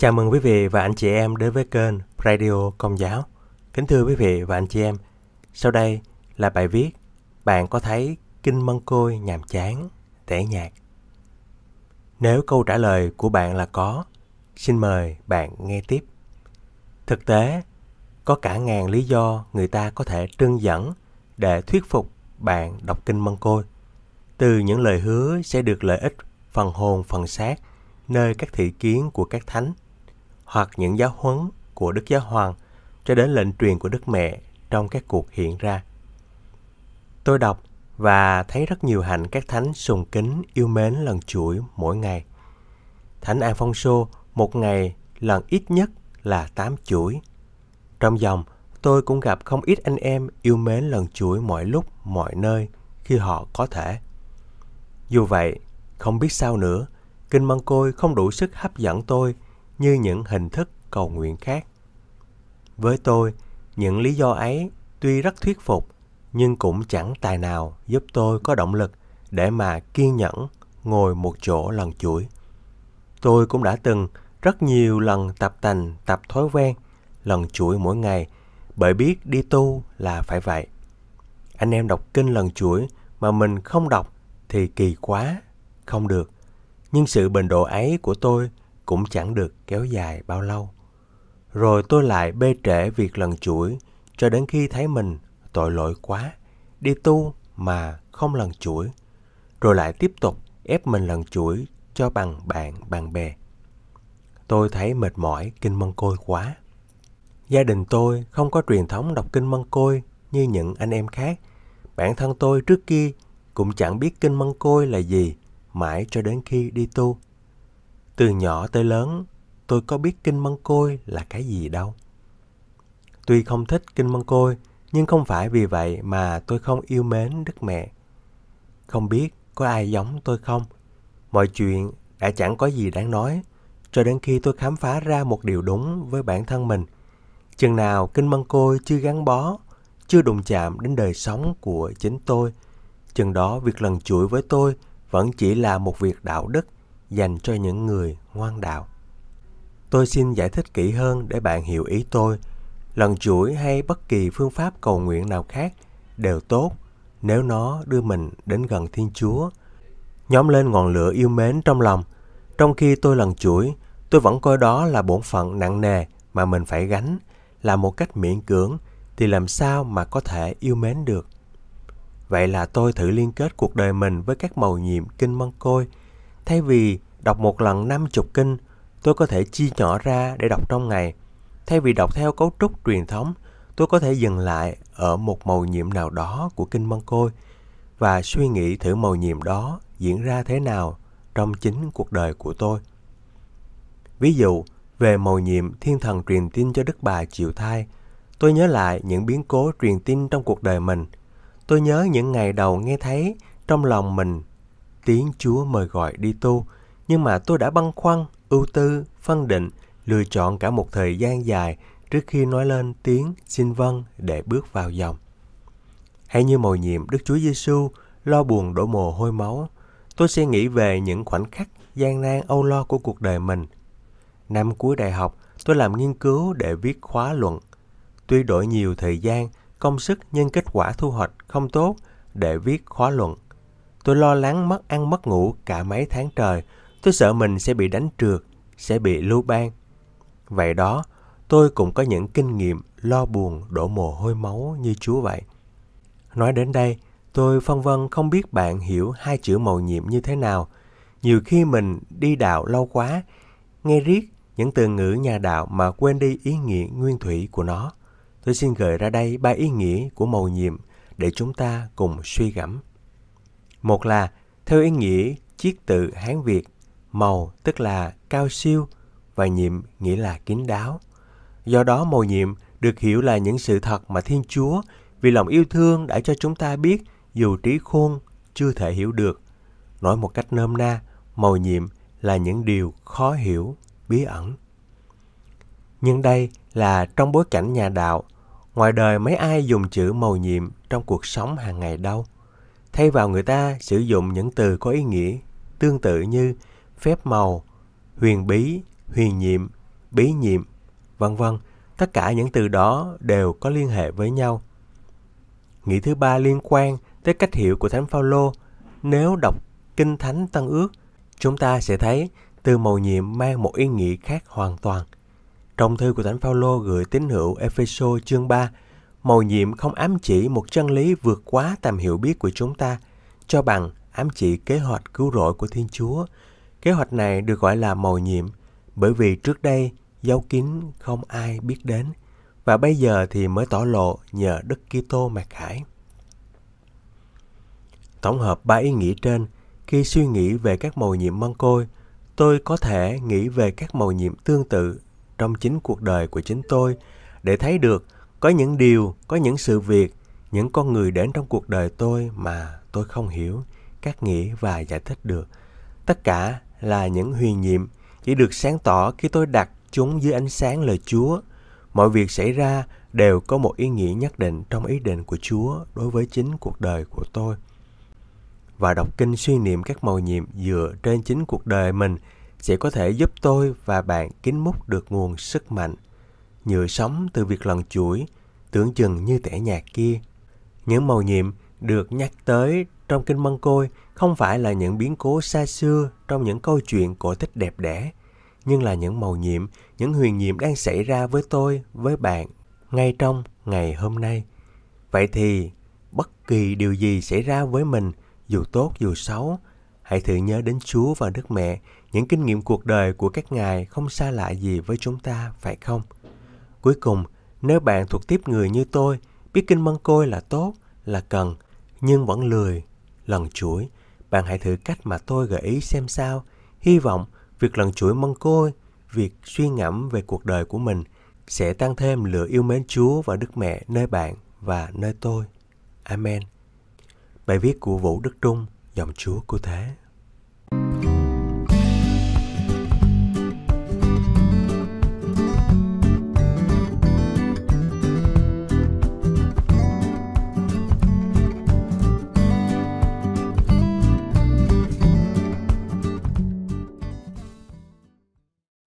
Chào mừng quý vị và anh chị em đến với kênh Radio Công giáo. Kính thưa quý vị và anh chị em, sau đây là bài viết Bạn có thấy Kinh Mân Côi nhàm chán, tẻ nhạt? Nếu câu trả lời của bạn là có, xin mời bạn nghe tiếp. Thực tế, có cả ngàn lý do người ta có thể trưng dẫn để thuyết phục bạn đọc Kinh Mân Côi. Từ những lời hứa sẽ được lợi ích phần hồn phần xác nơi các thị kiến của các thánh – hoặc những giáo huấn của Đức Giáo Hoàng cho đến lệnh truyền của Đức Mẹ trong các cuộc hiện ra. Tôi đọc và thấy rất nhiều hạnh các thánh sùng kính yêu mến lần chuỗi mỗi ngày. Thánh Alfonso một ngày lần ít nhất là 8 chuỗi. Trong dòng, tôi cũng gặp không ít anh em yêu mến lần chuỗi mọi lúc, mọi nơi khi họ có thể. Dù vậy, không biết sao nữa, Kinh Măng Côi không đủ sức hấp dẫn tôi – như những hình thức cầu nguyện khác. Với tôi, những lý do ấy tuy rất thuyết phục nhưng cũng chẳng tài nào giúp tôi có động lực để mà kiên nhẫn ngồi một chỗ lần chuỗi. Tôi cũng đã từng rất nhiều lần tập tành, tập thói quen, lần chuỗi mỗi ngày, bởi biết đi tu là phải vậy. Anh em đọc kinh lần chuỗi mà mình không đọc thì kỳ quá, không được. Nhưng sự bình độ ấy của tôi cũng chẳng được kéo dài bao lâu. Rồi tôi lại bê trễ việc lần chuỗi cho đến khi thấy mình tội lỗi quá, đi tu mà không lần chuỗi, rồi lại tiếp tục ép mình lần chuỗi cho bằng bạn, bạn bè. Tôi thấy mệt mỏi kinh mân côi quá. Gia đình tôi không có truyền thống đọc kinh mân côi như những anh em khác. Bản thân tôi trước kia cũng chẳng biết kinh mân côi là gì mãi cho đến khi đi tu. Từ nhỏ tới lớn, tôi có biết kinh măng côi là cái gì đâu. Tuy không thích kinh măng côi, nhưng không phải vì vậy mà tôi không yêu mến Đức Mẹ. Không biết có ai giống tôi không? Mọi chuyện đã chẳng có gì đáng nói, cho đến khi tôi khám phá ra một điều đúng với bản thân mình. Chừng nào kinh măng côi chưa gắn bó, chưa đụng chạm đến đời sống của chính tôi, chừng đó việc lần chuỗi với tôi vẫn chỉ là một việc đạo đức – dành cho những người ngoan đạo. Tôi xin giải thích kỹ hơn để bạn hiểu ý tôi. Lần chuỗi hay bất kỳ phương pháp cầu nguyện nào khác đều tốt nếu nó đưa mình đến gần Thiên Chúa. Nhóm lên ngọn lửa yêu mến trong lòng. Trong khi tôi lần chuỗi, tôi vẫn coi đó là bổn phận nặng nề mà mình phải gánh, là một cách miễn cưỡng thì làm sao mà có thể yêu mến được. Vậy là tôi thử liên kết cuộc đời mình với các màu nhiệm kinh mân côi – Thay vì đọc một lần 50 kinh, tôi có thể chia nhỏ ra để đọc trong ngày. Thay vì đọc theo cấu trúc truyền thống, tôi có thể dừng lại ở một màu nhiệm nào đó của kinh Mân Côi và suy nghĩ thử màu nhiệm đó diễn ra thế nào trong chính cuộc đời của tôi. Ví dụ, về màu nhiệm thiên thần truyền tin cho Đức Bà chịu thai, tôi nhớ lại những biến cố truyền tin trong cuộc đời mình. Tôi nhớ những ngày đầu nghe thấy trong lòng mình tiếng Chúa mời gọi đi tu, nhưng mà tôi đã băn khoăn, ưu tư, phân định, lựa chọn cả một thời gian dài trước khi nói lên tiếng xin vâng để bước vào dòng. Hay như mầu nhiệm Đức Chúa Giêsu lo buồn đổ mồ hôi máu, tôi sẽ nghĩ về những khoảnh khắc gian nan âu lo của cuộc đời mình. Năm cuối đại học, tôi làm nghiên cứu để viết khóa luận. Tuy đổi nhiều thời gian, công sức nhưng kết quả thu hoạch không tốt để viết khóa luận Tôi lo lắng mất ăn mất ngủ cả mấy tháng trời. Tôi sợ mình sẽ bị đánh trượt, sẽ bị lưu ban. Vậy đó, tôi cũng có những kinh nghiệm lo buồn đổ mồ hôi máu như chúa vậy. Nói đến đây, tôi phân vân không biết bạn hiểu hai chữ màu nhiệm như thế nào. Nhiều khi mình đi đạo lâu quá, nghe riết những từ ngữ nhà đạo mà quên đi ý nghĩa nguyên thủy của nó. Tôi xin gửi ra đây ba ý nghĩa của màu nhiệm để chúng ta cùng suy gẫm. Một là theo ý nghĩa chiết tự Hán Việt, màu tức là cao siêu và nhiệm nghĩa là kín đáo. Do đó màu nhiệm được hiểu là những sự thật mà Thiên Chúa vì lòng yêu thương đã cho chúng ta biết dù trí khôn chưa thể hiểu được. Nói một cách nôm na, màu nhiệm là những điều khó hiểu, bí ẩn. Nhưng đây là trong bối cảnh nhà đạo, ngoài đời mấy ai dùng chữ màu nhiệm trong cuộc sống hàng ngày đâu – Thay vào người ta sử dụng những từ có ý nghĩa tương tự như phép màu, huyền bí, huyền nhiệm, bí nhiệm, vân vân. Tất cả những từ đó đều có liên hệ với nhau. nghĩ thứ ba liên quan tới cách hiểu của Thánh Phaolô. Nếu đọc Kinh Thánh Tân Ước, chúng ta sẽ thấy từ màu nhiệm mang một ý nghĩa khác hoàn toàn. Trong thư của Thánh Phaolô gửi tín hữu Epheso chương 3 Mầu nhiệm không ám chỉ một chân lý vượt quá tầm hiểu biết của chúng ta, cho bằng ám chỉ kế hoạch cứu rỗi của Thiên Chúa. Kế hoạch này được gọi là mầu nhiệm, bởi vì trước đây dấu kín không ai biết đến, và bây giờ thì mới tỏ lộ nhờ Đức Kitô mặc khải. Tổng hợp ba ý nghĩa trên, khi suy nghĩ về các mầu nhiệm măng côi, tôi có thể nghĩ về các mầu nhiệm tương tự trong chính cuộc đời của chính tôi để thấy được có những điều có những sự việc những con người đến trong cuộc đời tôi mà tôi không hiểu các nghĩa và giải thích được tất cả là những huyền nhiệm chỉ được sáng tỏ khi tôi đặt chúng dưới ánh sáng lời chúa mọi việc xảy ra đều có một ý nghĩa nhất định trong ý định của chúa đối với chính cuộc đời của tôi và đọc kinh suy niệm các mầu nhiệm dựa trên chính cuộc đời mình sẽ có thể giúp tôi và bạn kín múc được nguồn sức mạnh nhựa sống từ việc lần chuỗi, tưởng chừng như tẻ nhạt kia. Những màu nhiệm được nhắc tới trong kinh Mân Côi không phải là những biến cố xa xưa trong những câu chuyện cổ tích đẹp đẽ, nhưng là những màu nhiệm, những huyền nhiệm đang xảy ra với tôi, với bạn, ngay trong ngày hôm nay. Vậy thì, bất kỳ điều gì xảy ra với mình, dù tốt dù xấu, hãy thử nhớ đến Chúa và Đức Mẹ, những kinh nghiệm cuộc đời của các ngài không xa lạ gì với chúng ta, phải không? Cuối cùng, nếu bạn thuộc tiếp người như tôi, biết kinh măng côi là tốt, là cần, nhưng vẫn lười, lần chuỗi, bạn hãy thử cách mà tôi gợi ý xem sao. Hy vọng việc lần chuỗi măng côi, việc suy ngẫm về cuộc đời của mình sẽ tăng thêm lửa yêu mến Chúa và Đức Mẹ nơi bạn và nơi tôi. Amen. Bài viết của Vũ Đức Trung, dòng Chúa của Thế.